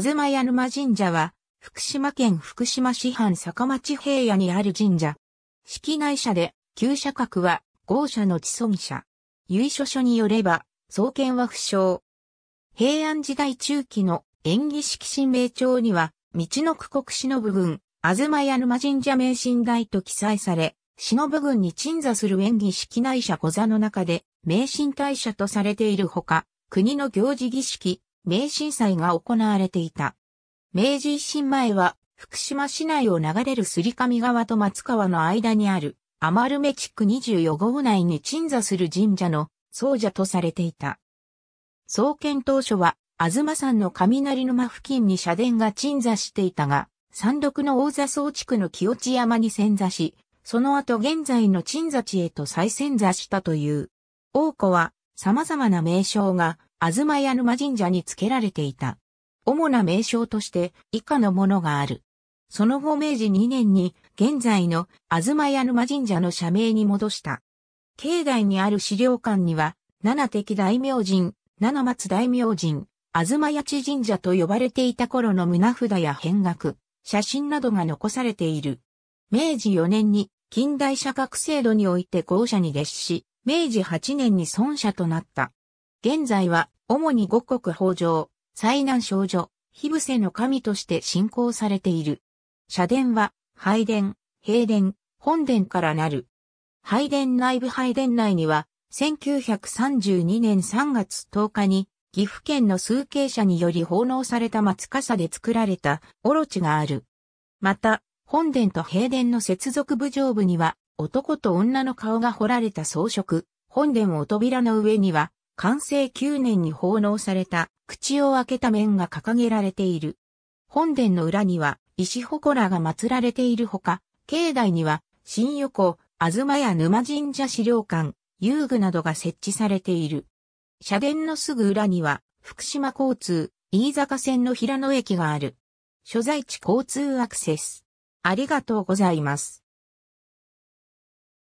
東屋沼神社は、福島県福島市藩坂町平野にある神社。式内社で、旧社格は、豪社の地尊社。由緒書によれば、創建は不詳。平安時代中期の演技式神明帳には、道の区国忍軍、東屋沼神社名神大と記載され、忍軍に鎮座する演技式内社小座の中で、名神大社とされているほか、国の行事儀式、明震災が行われていた。明治維新前は、福島市内を流れるすり。上川と松川の間にある、アマルメ地区24号内に鎮座する神社の僧者とされていた。創建当初は、東山の雷沼付近に社殿が鎮座していたが、山麓の大座総地区の清地山に潜座し、その後現在の鎮座地へと再潜座したという。王子は様々な名称が東屋沼神社に付けられていた。主な名称として以下のものがある。その後明治2年に現在の東屋沼神社の社名に戻した。境内にある資料館には、七敵大明神、七松大明神、東谷地神社と呼ばれていた頃の胸札や変額、写真などが残されている。明治4年に近代社格制度において校舎に列し、明治8年に尊者となった。現在は、主に五穀豊穣、災難少女、非伏せの神として信仰されている。社殿は、拝殿、平殿、本殿からなる。拝殿内部拝殿内には、1932年3月10日に、岐阜県の数形者により奉納された松笠で作られた、オロチがある。また、本殿と平殿の接続部上部には、男と女の顔が彫られた装飾、本殿を扉の上には、完成9年に奉納された口を開けた面が掲げられている。本殿の裏には石祠が祀られているほか、境内には新横、東や沼神社資料館、遊具などが設置されている。社殿のすぐ裏には福島交通、飯坂線の平野駅がある。所在地交通アクセス。ありがとうございます。